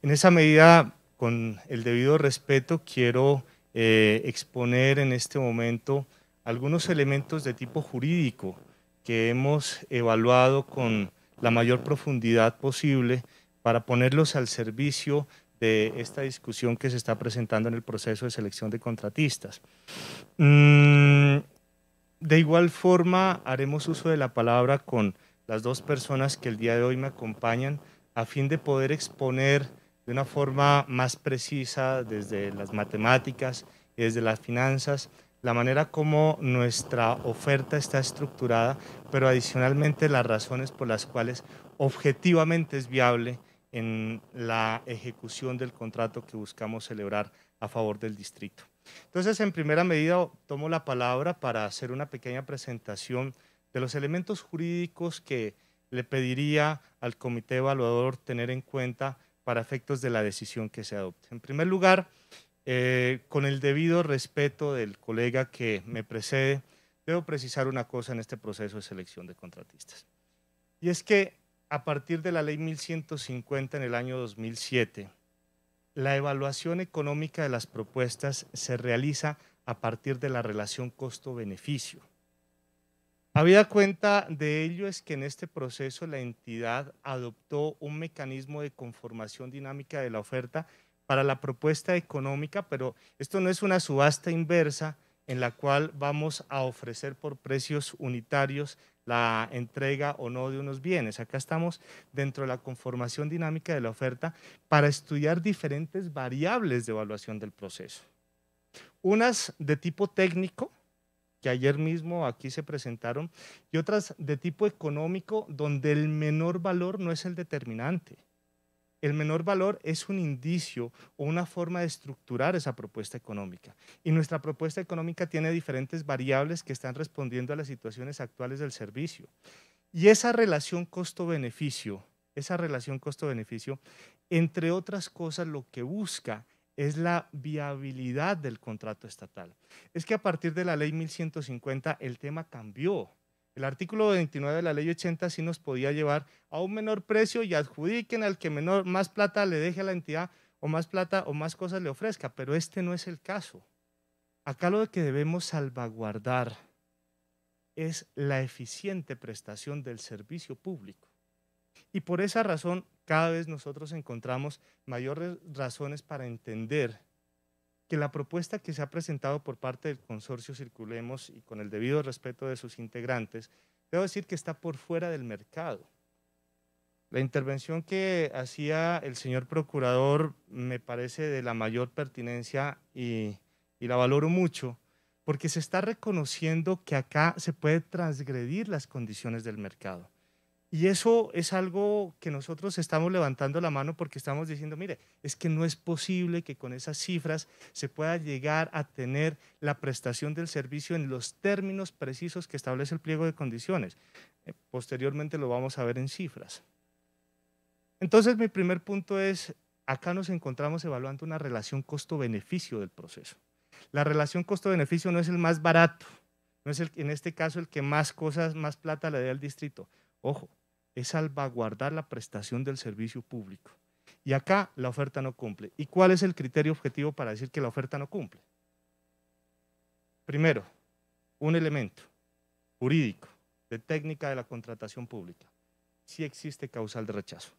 En esa medida, con el debido respeto, quiero eh, exponer en este momento algunos elementos de tipo jurídico que hemos evaluado con la mayor profundidad posible para ponerlos al servicio de esta discusión que se está presentando en el proceso de selección de contratistas. Mm, de igual forma, haremos uso de la palabra con las dos personas que el día de hoy me acompañan a fin de poder exponer de una forma más precisa desde las matemáticas, y desde las finanzas, la manera como nuestra oferta está estructurada, pero adicionalmente las razones por las cuales objetivamente es viable en la ejecución del contrato que buscamos celebrar a favor del distrito. Entonces, en primera medida, tomo la palabra para hacer una pequeña presentación de los elementos jurídicos que le pediría al comité evaluador tener en cuenta para efectos de la decisión que se adopte. En primer lugar, eh, con el debido respeto del colega que me precede, debo precisar una cosa en este proceso de selección de contratistas. Y es que a partir de la ley 1150 en el año 2007, la evaluación económica de las propuestas se realiza a partir de la relación costo-beneficio. Había cuenta de ello es que en este proceso la entidad adoptó un mecanismo de conformación dinámica de la oferta para la propuesta económica, pero esto no es una subasta inversa en la cual vamos a ofrecer por precios unitarios la entrega o no de unos bienes. Acá estamos dentro de la conformación dinámica de la oferta para estudiar diferentes variables de evaluación del proceso. Unas de tipo técnico, que ayer mismo aquí se presentaron, y otras de tipo económico, donde el menor valor no es el determinante. El menor valor es un indicio o una forma de estructurar esa propuesta económica. Y nuestra propuesta económica tiene diferentes variables que están respondiendo a las situaciones actuales del servicio. Y esa relación costo-beneficio, esa relación costo-beneficio, entre otras cosas, lo que busca es la viabilidad del contrato estatal. Es que a partir de la ley 1150 el tema cambió el artículo 29 de la ley 80 sí nos podía llevar a un menor precio y adjudiquen al que menor, más plata le deje a la entidad o más plata o más cosas le ofrezca, pero este no es el caso. Acá lo que debemos salvaguardar es la eficiente prestación del servicio público. Y por esa razón, cada vez nosotros encontramos mayores razones para entender que la propuesta que se ha presentado por parte del consorcio Circulemos y con el debido respeto de sus integrantes, debo decir que está por fuera del mercado. La intervención que hacía el señor procurador me parece de la mayor pertinencia y, y la valoro mucho, porque se está reconociendo que acá se puede transgredir las condiciones del mercado. Y eso es algo que nosotros estamos levantando la mano porque estamos diciendo, mire, es que no es posible que con esas cifras se pueda llegar a tener la prestación del servicio en los términos precisos que establece el pliego de condiciones. Eh, posteriormente lo vamos a ver en cifras. Entonces, mi primer punto es, acá nos encontramos evaluando una relación costo-beneficio del proceso. La relación costo-beneficio no es el más barato, no es el, en este caso el que más cosas, más plata le dé al distrito. Ojo, es salvaguardar la prestación del servicio público. Y acá la oferta no cumple. ¿Y cuál es el criterio objetivo para decir que la oferta no cumple? Primero, un elemento jurídico de técnica de la contratación pública. Si existe causal de rechazo.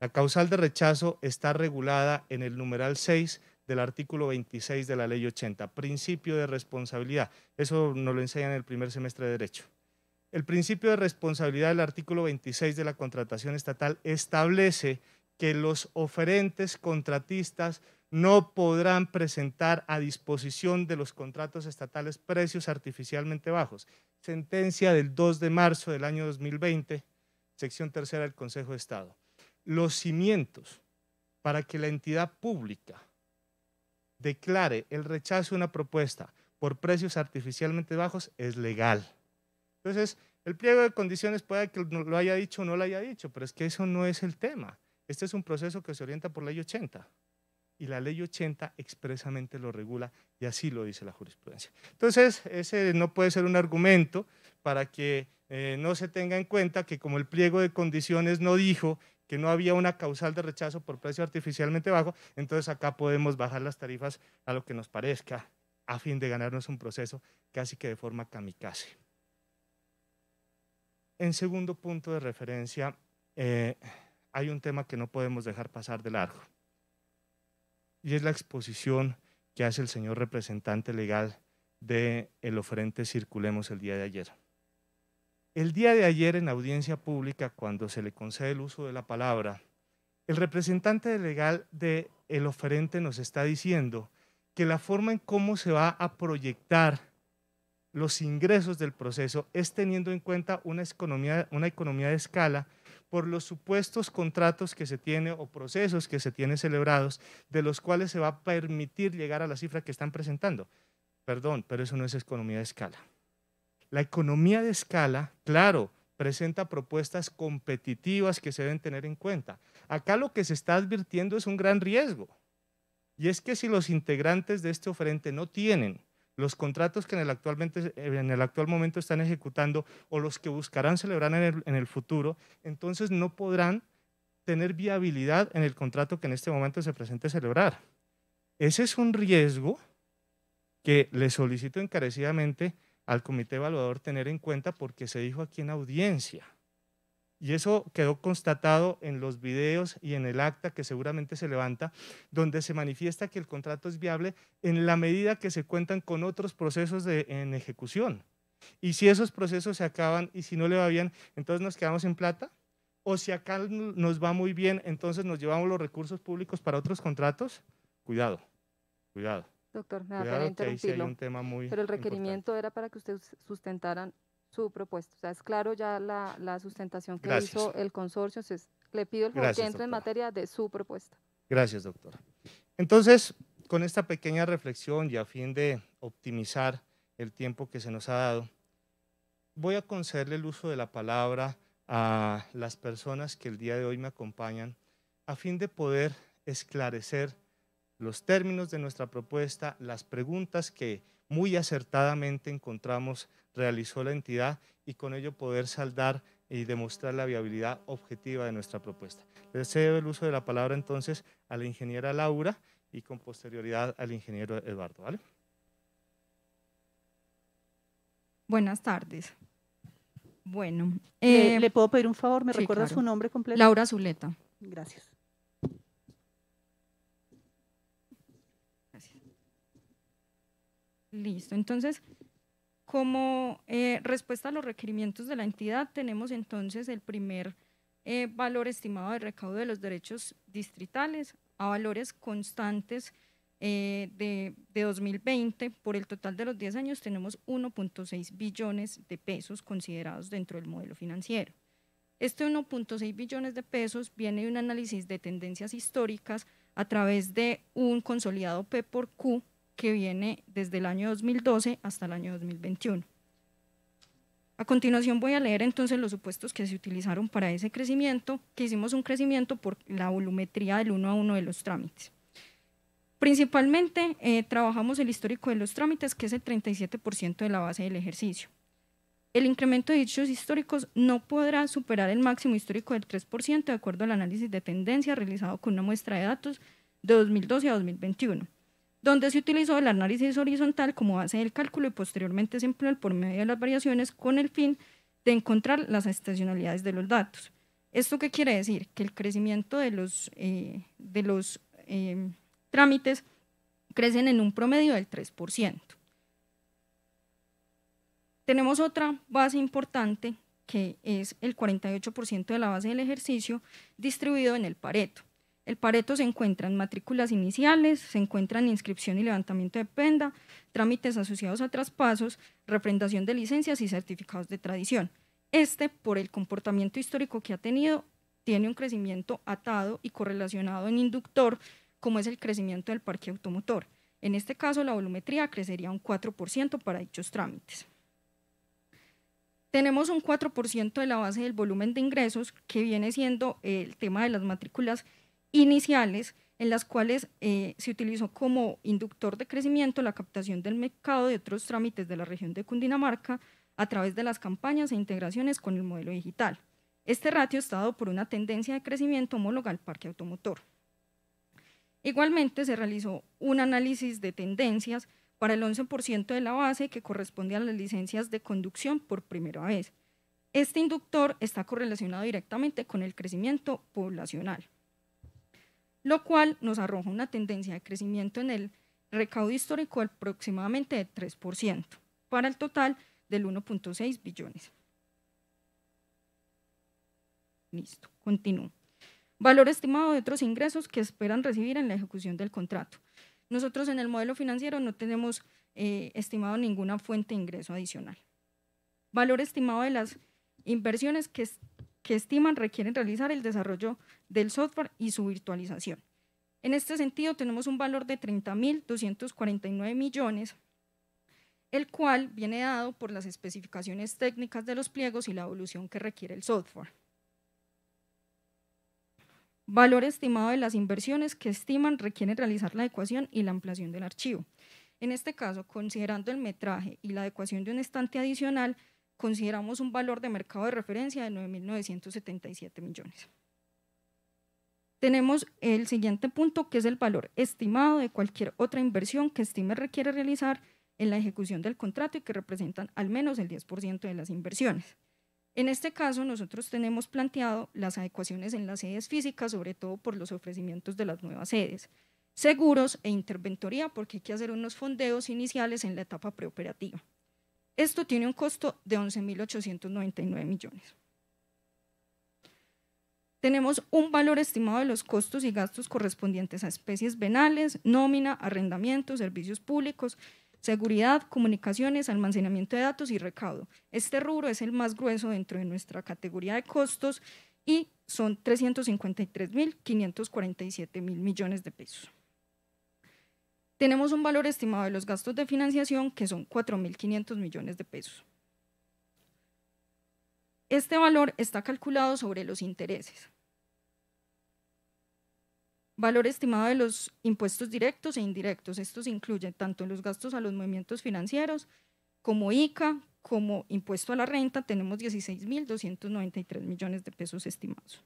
La causal de rechazo está regulada en el numeral 6 del artículo 26 de la ley 80, principio de responsabilidad. Eso nos lo enseñan en el primer semestre de Derecho. El principio de responsabilidad del artículo 26 de la contratación estatal establece que los oferentes contratistas no podrán presentar a disposición de los contratos estatales precios artificialmente bajos. Sentencia del 2 de marzo del año 2020, sección tercera del Consejo de Estado. Los cimientos para que la entidad pública declare el rechazo de una propuesta por precios artificialmente bajos es legal. Entonces, el pliego de condiciones puede que lo haya dicho o no lo haya dicho, pero es que eso no es el tema. Este es un proceso que se orienta por ley 80 y la ley 80 expresamente lo regula y así lo dice la jurisprudencia. Entonces, ese no puede ser un argumento para que eh, no se tenga en cuenta que como el pliego de condiciones no dijo que no había una causal de rechazo por precio artificialmente bajo, entonces acá podemos bajar las tarifas a lo que nos parezca a fin de ganarnos un proceso casi que de forma kamikaze. En segundo punto de referencia, eh, hay un tema que no podemos dejar pasar de largo, y es la exposición que hace el señor representante legal de el oferente Circulemos el día de ayer. El día de ayer en audiencia pública, cuando se le concede el uso de la palabra, el representante legal de el oferente nos está diciendo que la forma en cómo se va a proyectar los ingresos del proceso es teniendo en cuenta una economía, una economía de escala por los supuestos contratos que se tiene o procesos que se tienen celebrados, de los cuales se va a permitir llegar a la cifra que están presentando. Perdón, pero eso no es economía de escala. La economía de escala, claro, presenta propuestas competitivas que se deben tener en cuenta. Acá lo que se está advirtiendo es un gran riesgo. Y es que si los integrantes de este oferente no tienen los contratos que en el, actualmente, en el actual momento están ejecutando o los que buscarán celebrar en el, en el futuro, entonces no podrán tener viabilidad en el contrato que en este momento se presente celebrar. Ese es un riesgo que le solicito encarecidamente al comité evaluador tener en cuenta porque se dijo aquí en audiencia. Y eso quedó constatado en los videos y en el acta que seguramente se levanta, donde se manifiesta que el contrato es viable en la medida que se cuentan con otros procesos de, en ejecución. Y si esos procesos se acaban y si no le va bien, entonces nos quedamos en plata. O si acá nos va muy bien, entonces nos llevamos los recursos públicos para otros contratos. Cuidado, cuidado. Doctor, me va a interrumpirlo. un tema muy pero el requerimiento era para que ustedes sustentaran su propuesta. O sea, es claro ya la, sustentación que hizo el consorcio. le pido el Gracias, entre en materia de su propuesta. Gracias, doctora. Entonces, con esta pequeña reflexión y a fin de optimizar el tiempo que se nos ha dado, voy a concederle el uso de la palabra a las personas que el día de hoy me acompañan a fin de poder esclarecer los términos de nuestra propuesta, las preguntas que muy acertadamente encontramos realizó la entidad y con ello poder saldar y demostrar la viabilidad objetiva de nuestra propuesta. Le cedo el uso de la palabra entonces a la ingeniera Laura y con posterioridad al ingeniero Eduardo. ¿vale? Buenas tardes. Bueno, ¿Le, eh, puedo pedir un favor? ¿Me recuerda su nombre completo? Laura Zuleta. Gracias. Listo, entonces, como eh, respuesta a los requerimientos de la entidad, tenemos entonces el primer eh, valor estimado de recaudo de los derechos distritales a valores constantes eh, de, de, 2020. Por el total de los 10 años tenemos 1.6 billones de pesos considerados dentro del modelo financiero. Este 1.6 billones de pesos viene de un análisis de tendencias históricas a través de un consolidado P por Q que viene desde el año 2012 hasta el año 2021. A continuación voy a leer entonces los supuestos que se utilizaron para ese crecimiento, que hicimos un crecimiento por la volumetría del 1 a 1 de los trámites. Principalmente eh, trabajamos el histórico de los trámites, que es el 37% de la base del ejercicio. El incremento de dichos históricos no podrá superar el máximo histórico del 3% de acuerdo al análisis de tendencia realizado con una muestra de datos de 2012 a 2021 donde se utilizó el análisis horizontal como base del cálculo y posteriormente se empleó el por medio de las variaciones con el fin de encontrar las estacionalidades de los datos. ¿Esto qué quiere decir? Que el crecimiento de los, eh, de los em, trámites crecen en un promedio del 3%. Tenemos otra base importante que es el 48% de la base del ejercicio distribuido en el Pareto. El Pareto se encuentra en matrículas iniciales, se encuentra en inscripción y levantamiento de prenda, trámites asociados a traspasos, refrendación de licencias y certificados de tradición. Este, por el comportamiento histórico que ha tenido, tiene un crecimiento atado y correlacionado en inductor, como es el crecimiento del parque automotor. En este caso, la volumetría crecería un 4% para dichos trámites. Tenemos un 4% de la base del volumen de ingresos, que viene siendo el tema de las matrículas iniciales en las cuales eh, se utilizó como inductor de crecimiento la captación del mercado de otros trámites de la región de Cundinamarca a través de las campañas e integraciones con el modelo digital. Este ratio está dado por una tendencia de crecimiento homóloga al parque automotor. Igualmente, se realizó un análisis de tendencias para el 11% de la base que corresponde a las licencias de conducción por primera vez. Este inductor está correlacionado directamente con el crecimiento poblacional lo cual nos arroja una tendencia de crecimiento en el recaudo histórico de aproximadamente de 3%, para el total del 1.6 billones. Listo, continúo. Valor estimado de otros ingresos que esperan recibir en la ejecución del contrato. Nosotros en el modelo financiero no tenemos eh, estimado ninguna fuente de ingreso adicional. Valor estimado de las inversiones que que estiman requieren realizar el desarrollo del software y su virtualización. En este sentido, tenemos un valor de 30.249 millones, el cual viene dado por las especificaciones técnicas de los pliegos y la evolución que requiere el software. Valor estimado de las inversiones que estiman requieren realizar la adecuación y la ampliación del archivo. En este caso, considerando el metraje y la adecuación de un estante adicional, consideramos un valor de mercado de referencia de 9.977 millones. Tenemos el siguiente punto, que es el valor estimado de cualquier otra inversión que Estime requiere realizar en la ejecución del contrato y que representan al menos el 10% de las inversiones. En este caso, nosotros tenemos planteado las adecuaciones en las sedes físicas, sobre todo por los ofrecimientos de las nuevas sedes, seguros e interventoría, porque hay que hacer unos fondeos iniciales en la etapa preoperativa. Esto tiene un costo de 11.899 millones. Tenemos un valor estimado de los costos y gastos correspondientes a especies venales, nómina, arrendamiento, servicios públicos, seguridad, comunicaciones, almacenamiento de datos y recaudo. Este rubro es el más grueso dentro de nuestra categoría de costos y son 353.547.000 mil millones de pesos tenemos un valor estimado de los gastos de financiación que son 4.500 millones de pesos. Este valor está calculado sobre los intereses. Valor estimado de los impuestos directos e indirectos. Estos incluyen tanto los gastos a los movimientos financieros como ICA, como impuesto a la renta. Tenemos 16.293 millones de pesos estimados.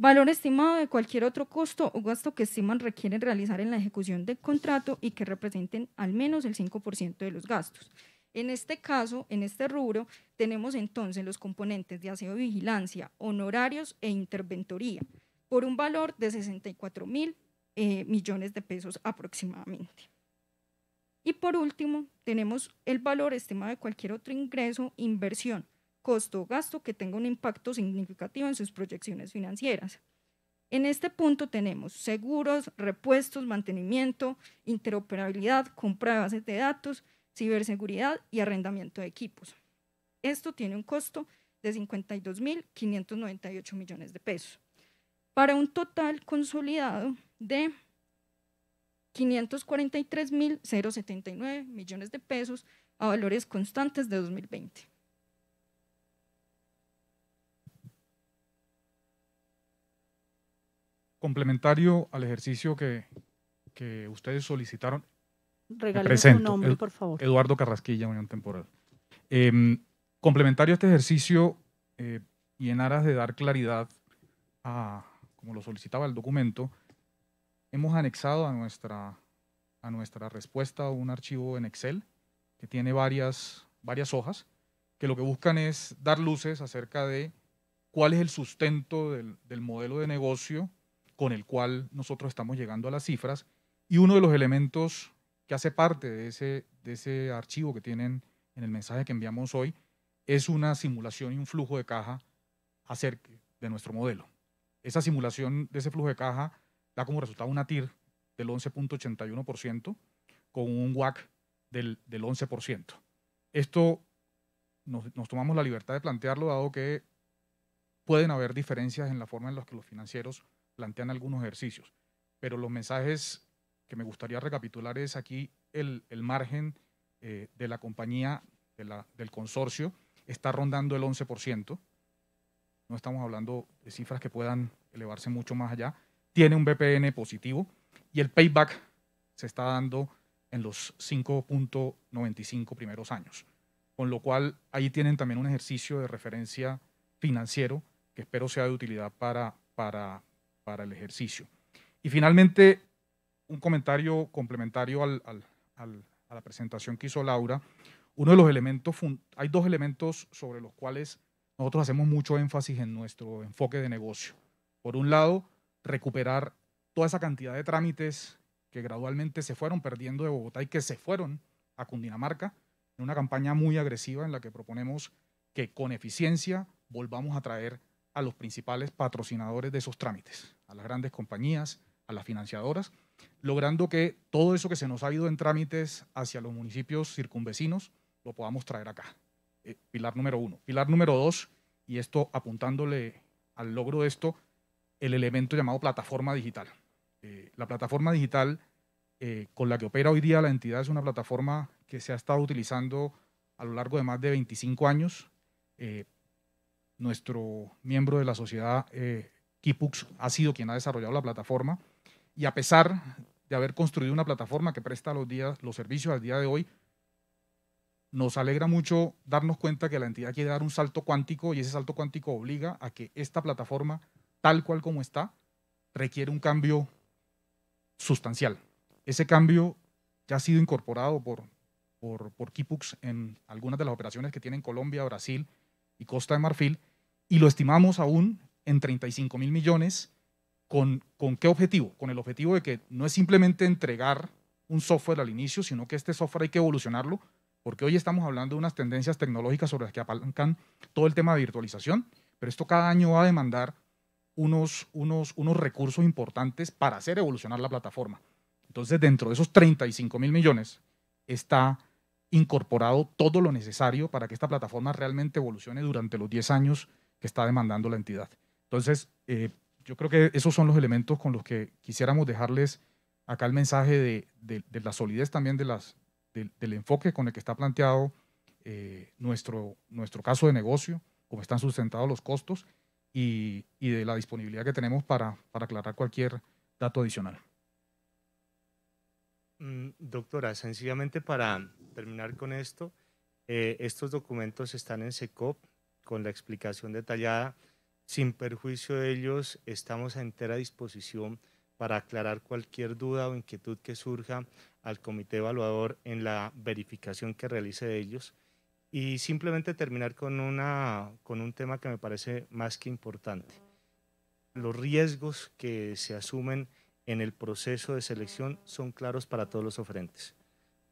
Valor estimado de cualquier otro costo o gasto que estiman requieren realizar en la ejecución del contrato y que representen al menos el 5% de los gastos. En este caso, en este rubro, tenemos entonces los componentes de aseo y vigilancia, honorarios e interventoría, por un valor de 64 mil eh, millones de pesos aproximadamente. Y por último, tenemos el valor estimado de cualquier otro ingreso, inversión, costo o gasto que tenga un impacto significativo en sus proyecciones financieras. En este punto tenemos seguros, repuestos, mantenimiento, interoperabilidad, compra de bases de datos, ciberseguridad y arrendamiento de equipos. Esto tiene un costo de 52.598 millones de pesos, para un total consolidado de 543.079 millones de pesos a valores constantes de 2020. complementario al ejercicio que, ustedes solicitaron. por favor. Eduardo Carrasquilla, Unión Temporal. Em, complementario a este ejercicio eh, y en aras de dar claridad a, como lo solicitaba el documento, hemos anexado a nuestra, a nuestra respuesta un archivo en Excel que tiene varias, varias hojas que lo que buscan es dar luces acerca de cuál es el sustento del, del modelo de negocio con el cual nosotros estamos llegando a las cifras. Y uno de los elementos que hace parte de ese, de ese archivo que tienen en el mensaje que enviamos hoy es una simulación y un flujo de caja acerca de nuestro modelo. Esa simulación de ese flujo de caja da como resultado una TIR del 11.81% con un WAC del, del 11%. Esto nos, nos, tomamos la libertad de plantearlo, dado que pueden haber diferencias en la forma en la que los financieros plantean algunos ejercicios. Pero los mensajes que me gustaría recapitular es aquí el, margen eh, de la compañía, de la, del consorcio, está rondando el 11%. No estamos hablando de cifras que puedan elevarse mucho más allá. Tiene un BPN positivo y el payback se está dando en los 5.95 primeros años. Con lo cual, ahí tienen también un ejercicio de referencia financiero que espero sea de utilidad para, para, para el ejercicio. Y finalmente, un comentario complementario a la presentación que hizo Laura. Uno de los elementos, hay dos elementos sobre los cuales nosotros hacemos mucho énfasis en nuestro enfoque de negocio. Por un lado, recuperar toda esa cantidad de trámites que gradualmente se fueron perdiendo de Bogotá y que se fueron a Cundinamarca en una campaña muy agresiva en la que proponemos que con eficiencia volvamos a traer a los principales patrocinadores de esos trámites, a las grandes compañías, a las financiadoras, logrando que todo eso que se nos ha ido en trámites hacia los municipios circunvecinos lo podamos traer acá. Eh, pilar número uno. Pilar número dos, y esto apuntándole al logro de esto, el elemento llamado plataforma digital. Eh, la plataforma digital eh, con la que opera hoy día la entidad es una plataforma que se ha estado utilizando a lo largo de más de 25 años nuestro miembro de la sociedad, eh, Kipux, ha sido quien ha desarrollado la plataforma y a pesar de haber construido una plataforma que presta los, días, los servicios al día de hoy, nos alegra mucho darnos cuenta que la entidad quiere dar un salto cuántico y ese salto cuántico obliga a que esta plataforma, tal cual como está, requiere un cambio sustancial. Ese cambio ya ha sido incorporado por, por, por Kipux en algunas de las operaciones que tiene Colombia, Brasil y Costa de Marfil y lo estimamos aún en 35 mil millones. ¿Con, ¿Con qué objetivo? Con el objetivo de que no es simplemente entregar un software al inicio, sino que este software hay que evolucionarlo, porque hoy estamos hablando de unas tendencias tecnológicas sobre las que apalancan todo el tema de virtualización, pero esto cada año va a demandar unos, unos, unos recursos importantes para hacer evolucionar la plataforma. Entonces, dentro de esos 35 mil millones está incorporado todo lo necesario para que esta plataforma realmente evolucione durante los 10 años que está demandando la entidad. Entonces, eh, yo creo que esos son los elementos con los que quisiéramos dejarles acá el mensaje de, la solidez también de las, del enfoque con el que está planteado eh, nuestro, nuestro caso de negocio, cómo están sustentados los costos y, de la disponibilidad que tenemos para, para aclarar cualquier dato adicional. Mm, doctora, sencillamente para terminar con esto, eh, estos documentos están en SECOP, con la explicación detallada. Sin perjuicio de ellos, estamos a entera disposición para aclarar cualquier duda o inquietud que surja al comité evaluador en la verificación que realice de ellos. Y simplemente terminar con, una, con un tema que me parece más que importante. Los riesgos que se asumen en el proceso de selección son claros para todos los oferentes,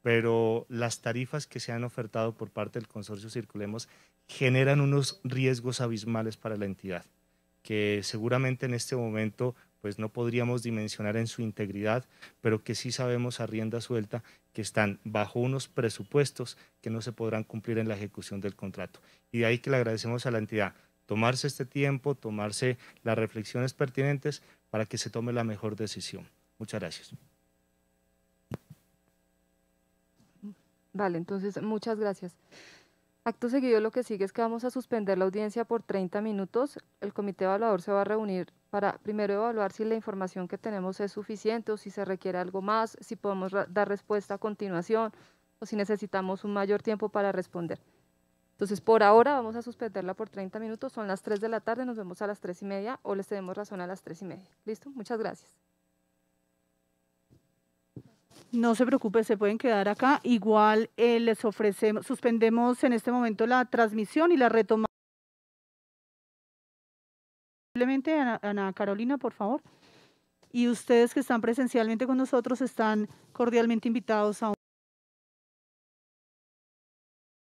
pero las tarifas que se han ofertado por parte del consorcio Circulemos generan unos riesgos abismales para la entidad, que seguramente en este momento pues no podríamos dimensionar en su integridad, pero que sí sabemos a rienda suelta que están bajo unos presupuestos que no se podrán cumplir en la ejecución del contrato. Y de ahí que le agradecemos a la entidad tomarse este tiempo, tomarse las reflexiones pertinentes para que se tome la mejor decisión. Muchas gracias. Vale, entonces muchas gracias. Acto seguido lo que sigue es que vamos a suspender la audiencia por 30 minutos. El comité evaluador se va a reunir para primero evaluar si la información que tenemos es suficiente o si se requiere algo más, si podemos dar respuesta a continuación o si necesitamos un mayor tiempo para responder. Entonces, por ahora vamos a suspenderla por 30 minutos. Son las 3 de la tarde, nos vemos a las 3 y media o les tenemos razón a las 3 y media. ¿Listo? Muchas gracias. No se preocupe, se pueden quedar acá. Igual eh, les ofrecemos, suspendemos en este momento la transmisión y la retomamos. Simplemente, Ana Carolina, por favor. Y ustedes que están presencialmente con nosotros están cordialmente invitados a un...